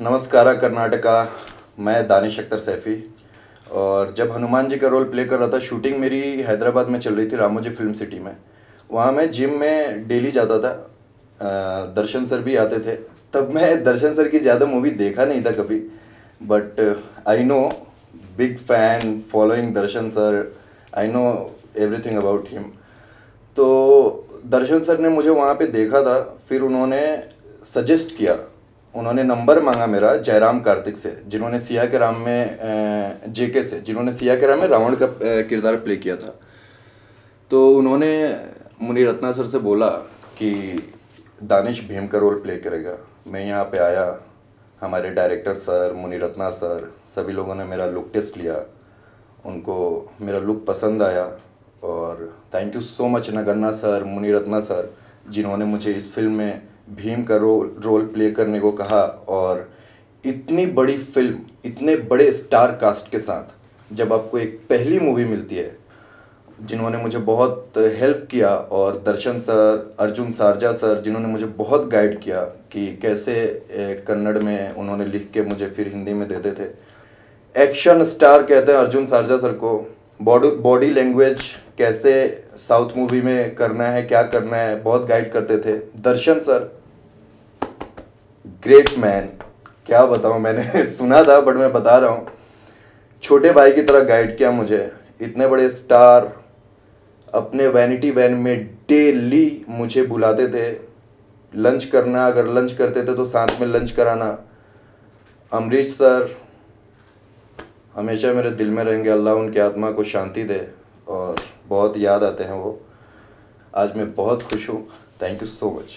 नमस्कार कर्नाटका मैं दानिश अख्तर सैफ़ी और जब हनुमान जी का रोल प्ले कर रहा था शूटिंग मेरी हैदराबाद में चल रही थी रामोजी फिल्म सिटी में वहाँ मैं जिम में डेली जाता था दर्शन सर भी आते थे तब मैं दर्शन सर की ज़्यादा मूवी देखा नहीं था कभी but I know big fan following Darshan sir I know everything about him तो दर्शन सर ने मुझे वहाँ पे देखा था फिर उन्होंने सजेस्ट किया उन्होंने नंबर मांगा मेरा जयराम कार्तिक से जिन्होंने सिया के राम में जे के से जिन्होंने सिया के राम में रावण का किरदार प्ले किया था तो उन्होंने मुनि रत्ना सर से बोला कि दानिश भीम का रोल प्ले करेगा मैं यहाँ पे आया हमारे director sir Munirathna sir सभी लोगों ने मेरा लुक टेस्ट लिया उनको मेरा लुक पसंद आया और thank you so much Naganna sir Munirathna sir जिन्होंने मुझे इस फिल्म में भीम का रोल रोल प्ले करने को कहा और इतनी बड़ी फिल्म इतने बड़े स्टार कास्ट के साथ जब आपको एक पहली मूवी मिलती है जिन्होंने मुझे बहुत हेल्प किया और दर्शन सर अर्जुन सारजा सर जिन्होंने मुझे बहुत गाइड किया कि कैसे कन्नड़ में उन्होंने लिख के मुझे फिर हिंदी में देते थे एक्शन स्टार कहते हैं अर्जुन सारजा सर को बॉडी बॉडी लैंग्वेज कैसे साउथ मूवी में करना है क्या करना है बहुत गाइड करते थे दर्शन सर ग्रेट मैन क्या बताऊँ मैंने सुना था बट मैं बता रहा हूँ छोटे भाई की तरह गाइड किया मुझे इतने बड़े स्टार अपने वैनिटी वैन में डेली मुझे बुलाते थे लंच करना अगर लंच करते थे तो साथ में लंच कराना अमरीश सर हमेशा मेरे दिल में रहेंगे अल्लाह उनकी आत्मा को शांति दे और बहुत याद आते हैं वो आज मैं बहुत खुश हूँ थैंक यू सो मच